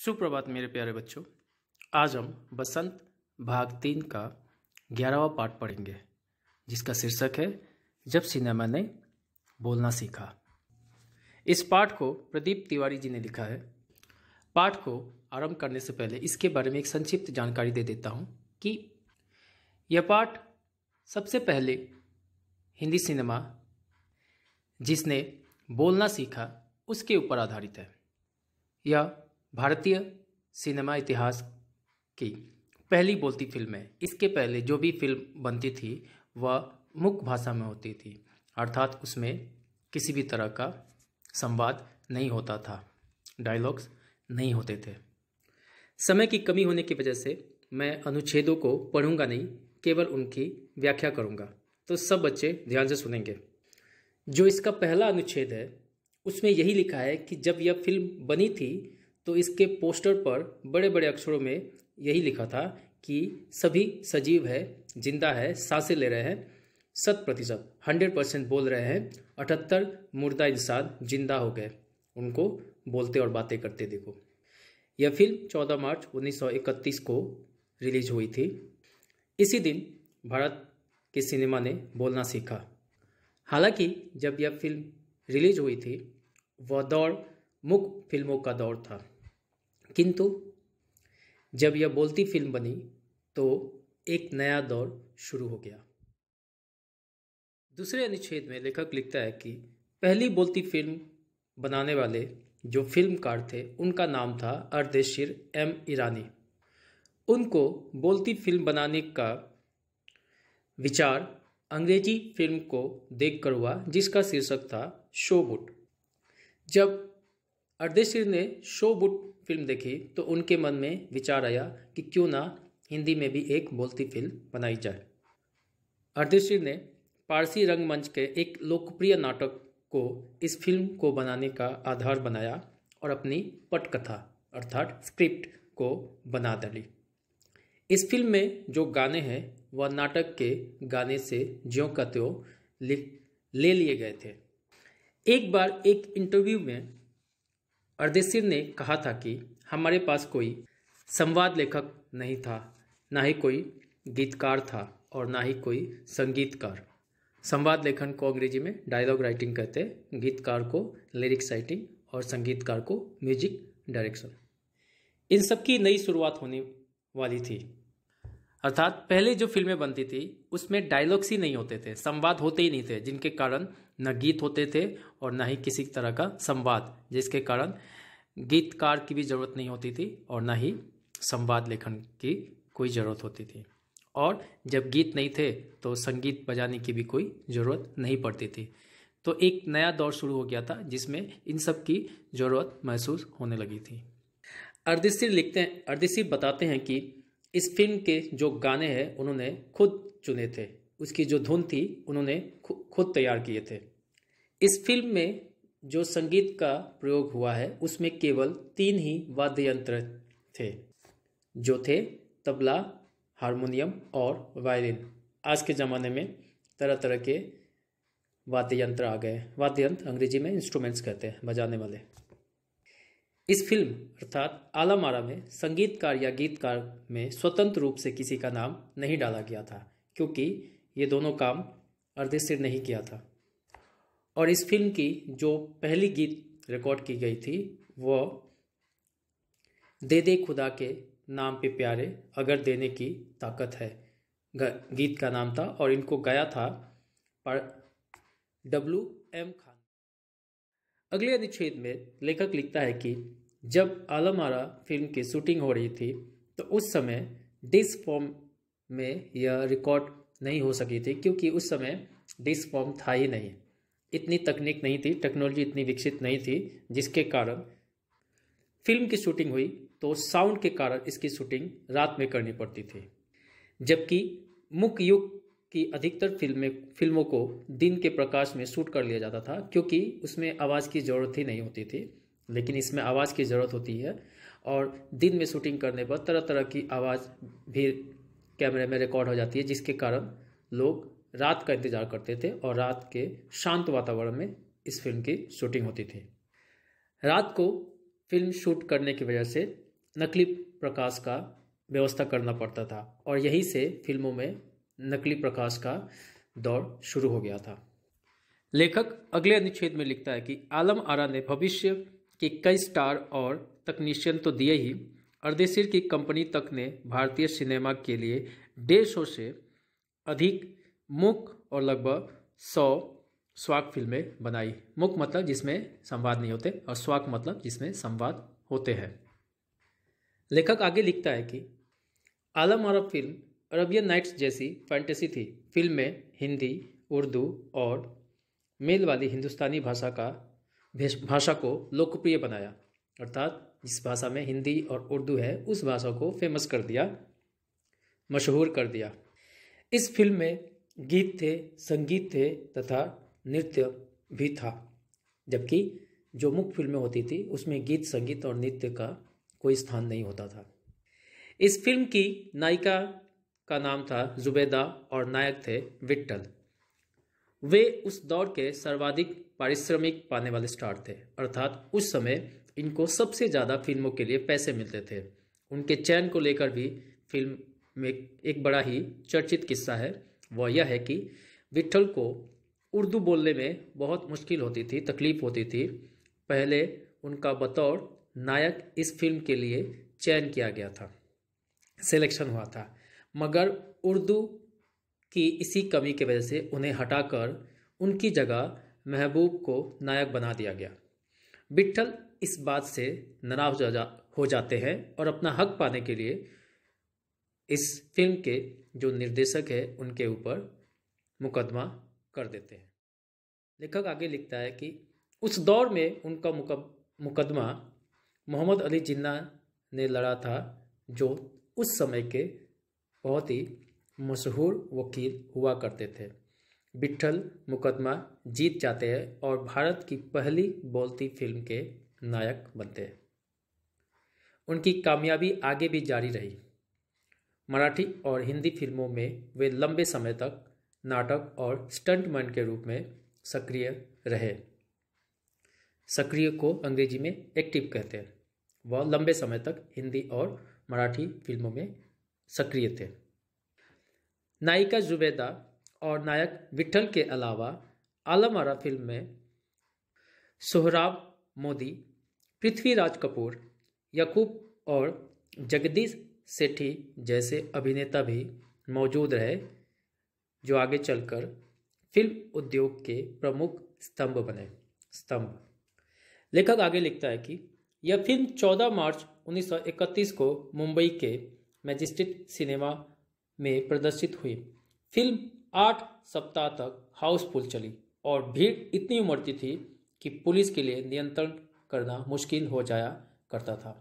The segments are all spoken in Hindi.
सुप्रभात मेरे प्यारे बच्चों आज हम बसंत भाग तीन का ग्यारहवा पाठ पढ़ेंगे जिसका शीर्षक है जब सिनेमा ने बोलना सीखा इस पाठ को प्रदीप तिवारी जी ने लिखा है पाठ को आरंभ करने से पहले इसके बारे में एक संक्षिप्त जानकारी दे देता हूँ कि यह पाठ सबसे पहले हिंदी सिनेमा जिसने बोलना सीखा उसके ऊपर आधारित है यह भारतीय सिनेमा इतिहास की पहली बोलती फिल्म है इसके पहले जो भी फिल्म बनती थी वह मुख्य भाषा में होती थी अर्थात उसमें किसी भी तरह का संवाद नहीं होता था डायलॉग्स नहीं होते थे समय की कमी होने की वजह से मैं अनुच्छेदों को पढ़ूंगा नहीं केवल उनकी व्याख्या करूंगा तो सब बच्चे ध्यान से सुनेंगे जो इसका पहला अनुच्छेद है उसमें यही लिखा है कि जब यह फिल्म बनी थी तो इसके पोस्टर पर बड़े बड़े अक्षरों में यही लिखा था कि सभी सजीव है जिंदा है सांसें ले रहे हैं शत प्रतिशत हंड्रेड परसेंट बोल रहे हैं अठहत्तर मुर्दा इंसान जिंदा हो गए उनको बोलते और बातें करते देखो यह फिल्म 14 मार्च 1931 को रिलीज हुई थी इसी दिन भारत के सिनेमा ने बोलना सीखा हालांकि जब यह फिल्म रिलीज हुई थी वह दौड़ मुख्य फिल्मों का दौर था किंतु जब यह बोलती फिल्म बनी तो एक नया दौर शुरू हो गया दूसरे अनुच्छेद में लेखक लिखता है कि पहली बोलती फिल्म बनाने वाले जो फिल्मकार थे उनका नाम था अर्धेशिर एम ईरानी उनको बोलती फिल्म बनाने का विचार अंग्रेजी फिल्म को देखकर हुआ जिसका शीर्षक था शोबुट जब अर्देश सिंह ने शो बुट फिल्म देखी तो उनके मन में विचार आया कि क्यों ना हिंदी में भी एक बोलती फिल्म बनाई जाए अर्देश सिंह ने पारसी रंगमंच के एक लोकप्रिय नाटक को इस फिल्म को बनाने का आधार बनाया और अपनी पटकथा अर्थात स्क्रिप्ट को बना डाली इस फिल्म में जो गाने हैं वह नाटक के गाने से ज्यों का त्यों ले लिए गए थे एक बार एक इंटरव्यू में अर्देसिर ने कहा था कि हमारे पास कोई संवाद लेखक नहीं था ना ही कोई गीतकार था और ना ही कोई संगीतकार संवाद लेखन को अंग्रेजी में डायलॉग राइटिंग कहते हैं गीतकार को लिरिक्स राइटिंग और संगीतकार को म्यूजिक डायरेक्शन इन सब की नई शुरुआत होने वाली थी अर्थात पहले जो फिल्में बनती थी उसमें डायलॉग्स ही नहीं होते थे संवाद होते ही नहीं थे जिनके कारण न गीत होते थे और न ही किसी तरह का संवाद जिसके कारण गीतकार की भी ज़रूरत नहीं होती थी और न ही संवाद लेखन की कोई ज़रूरत होती थी और जब गीत नहीं थे तो संगीत बजाने की भी कोई ज़रूरत नहीं पड़ती थी तो एक नया दौर शुरू हो गया था जिसमें इन सब की ज़रूरत महसूस होने लगी थी अर्दिसिर लिखते हैं अर्दिसिर बताते हैं कि इस फिल्म के जो गाने हैं उन्होंने खुद चुने थे उसकी जो धुन थी उन्होंने खुद तैयार किए थे इस फिल्म में जो संगीत का प्रयोग हुआ है उसमें केवल तीन ही वाद्य यंत्र थे जो थे तबला हारमोनियम और वायलिन आज के ज़माने में तरह तरह के वाद्य यंत्र आ गए वाद्य यंत्र अंग्रेजी में इंस्ट्रूमेंट्स कहते हैं बजाने वाले इस फिल्म अर्थात आलामारा में संगीतकार या गीतकार में स्वतंत्र रूप से किसी का नाम नहीं डाला गया था क्योंकि ये दोनों काम अर्धे सिर नहीं किया था और इस फिल्म की जो पहली गीत रिकॉर्ड की गई थी वो दे दे खुदा के नाम पे प्यारे अगर देने की ताकत है गीत का नाम था और इनको गाया था पर डब्लू एम खान अगले अनुच्छेद में लेखक लिखता है कि जब आलमारा फिल्म की शूटिंग हो रही थी तो उस समय डिस फॉर्म में यह रिकॉर्ड नहीं हो सकी थी क्योंकि उस समय डिस फॉर्म था ही नहीं इतनी तकनीक नहीं थी टेक्नोलॉजी इतनी विकसित नहीं थी जिसके कारण फिल्म की शूटिंग हुई तो साउंड के कारण इसकी शूटिंग रात में करनी पड़ती थी जबकि मुख्य युग की अधिकतर फिल्में फिल्मों को दिन के प्रकाश में शूट कर लिया जाता था क्योंकि उसमें आवाज़ की ज़रूरत ही नहीं होती थी लेकिन इसमें आवाज़ की ज़रूरत होती है और दिन में शूटिंग करने पर तरह तरह की आवाज़ भी कैमरे में रिकॉर्ड हो जाती है जिसके कारण लोग रात का इंतज़ार करते थे और रात के शांत वातावरण में इस फिल्म की शूटिंग होती थी रात को फिल्म शूट करने की वजह से नकली प्रकाश का व्यवस्था करना पड़ता था और यहीं से फिल्मों में नकली प्रकाश का दौर शुरू हो गया था लेखक अगले अनुच्छेद में लिखता है कि आलम आरा ने भविष्य के कई स्टार और तकनीशियन तो दिए ही अर्देशिर की कंपनी तक ने भारतीय सिनेमा के लिए डेढ़ सौ से अधिक मुक और लगभग सौ स्वाक फिल्में बनाई मुक मतलब जिसमें संवाद नहीं होते और स्वाक मतलब जिसमें संवाद होते हैं लेखक आगे लिखता है कि आलम अरब फिल्म अरबियन नाइट्स जैसी फैंटेसी थी फिल्म में हिंदी उर्दू और मेल वाली हिंदुस्तानी भाषा का भाषा को लोकप्रिय बनाया अर्थात जिस भाषा में हिंदी और उर्दू है उस भाषा को फेमस कर दिया मशहूर कर दिया इस फिल्म में गीत थे संगीत थे तथा नृत्य भी था जबकि जो मुख्य फिल्में होती थी उसमें गीत संगीत और नृत्य का कोई स्थान नहीं होता था इस फिल्म की नायिका का नाम था जुबैदा और नायक थे विट्टल वे उस दौर के सर्वाधिक पारिश्रमिक पाने वाले स्टार थे अर्थात उस समय इनको सबसे ज़्यादा फिल्मों के लिए पैसे मिलते थे उनके चयन को लेकर भी फिल्म में एक बड़ा ही चर्चित किस्सा है वह यह है कि विट्ठल को उर्दू बोलने में बहुत मुश्किल होती थी तकलीफ़ होती थी पहले उनका बतौर नायक इस फिल्म के लिए चयन किया गया था सिलेक्शन हुआ था मगर उर्दू की इसी कमी की वजह से उन्हें हटाकर उनकी जगह महबूब को नायक बना दिया गया विट्ठल इस बात से नाराज हो, जा, हो जाते हैं और अपना हक पाने के लिए इस फिल्म के जो निर्देशक है उनके ऊपर मुकदमा कर देते हैं लेखक आगे लिखता है कि उस दौर में उनका मुकदमा मोहम्मद अली जिन्ना ने लड़ा था जो उस समय के बहुत ही मशहूर वकील हुआ करते थे बिट्ठल मुकदमा जीत जाते हैं और भारत की पहली बोलती फिल्म के नायक बनते हैं उनकी कामयाबी आगे भी जारी रही मराठी और हिंदी फिल्मों में वे लंबे समय तक नाटक और स्टंटमैन के रूप में सक्रिय रहे सक्रिय को अंग्रेजी में एक्टिव कहते हैं वह लंबे समय तक हिंदी और मराठी फिल्मों में सक्रिय थे नायिका जुबेदा और नायक विठल के अलावा आलमारा फिल्म में सोहराब मोदी पृथ्वीराज कपूर यकूब और जगदीश सेठी जैसे अभिनेता भी मौजूद रहे जो आगे चलकर फिल्म उद्योग के प्रमुख स्तंभ बने स्तंभ लेखक आगे लिखता है कि यह फिल्म 14 मार्च 1931 को मुंबई के मैजिस्ट्रेट सिनेमा में प्रदर्शित हुई फिल्म आठ सप्ताह तक हाउसफुल चली और भीड़ इतनी उमड़ती थी कि पुलिस के लिए नियंत्रण करना मुश्किल हो जाया करता था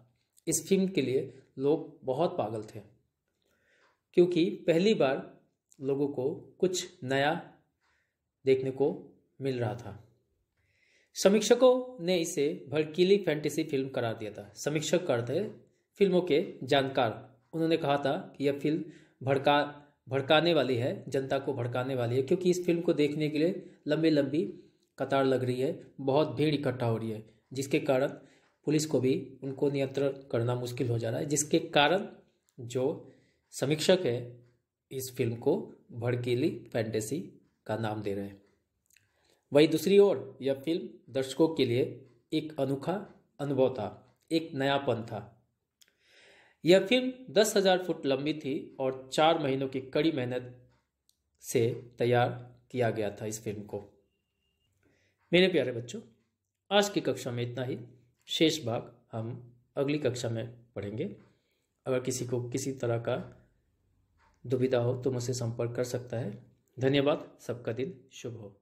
इस फिल्म के लिए लोग बहुत पागल थे क्योंकि पहली बार लोगों को कुछ नया देखने को मिल रहा था समीक्षकों ने इसे भड़कीली फैंटेसी फिल्म करार दिया था समीक्षक करते फिल्मों के जानकार उन्होंने कहा था कि यह फिल्म भड़का भड़काने वाली है जनता को भड़काने वाली है क्योंकि इस फिल्म को देखने के लिए लंबी लंबी कतार लग रही है बहुत भीड़ इकट्ठा हो रही है जिसके कारण पुलिस को भी उनको नियंत्रण करना मुश्किल हो जा रहा है जिसके कारण जो समीक्षक है इस फिल्म को भड़कीली फैंटेसी का नाम दे रहे हैं वहीं दूसरी ओर यह फिल्म दर्शकों के लिए एक अनोखा अनुभव था एक नयापन था यह फिल्म दस हजार फुट लंबी थी और चार महीनों की कड़ी मेहनत से तैयार किया गया था इस फिल्म को मेरे प्यारे बच्चों आज की कक्षा में इतना ही शेष भाग हम अगली कक्षा में पढ़ेंगे अगर किसी को किसी तरह का दुविधा हो तो मुझसे संपर्क कर सकता है धन्यवाद सबका दिन शुभ हो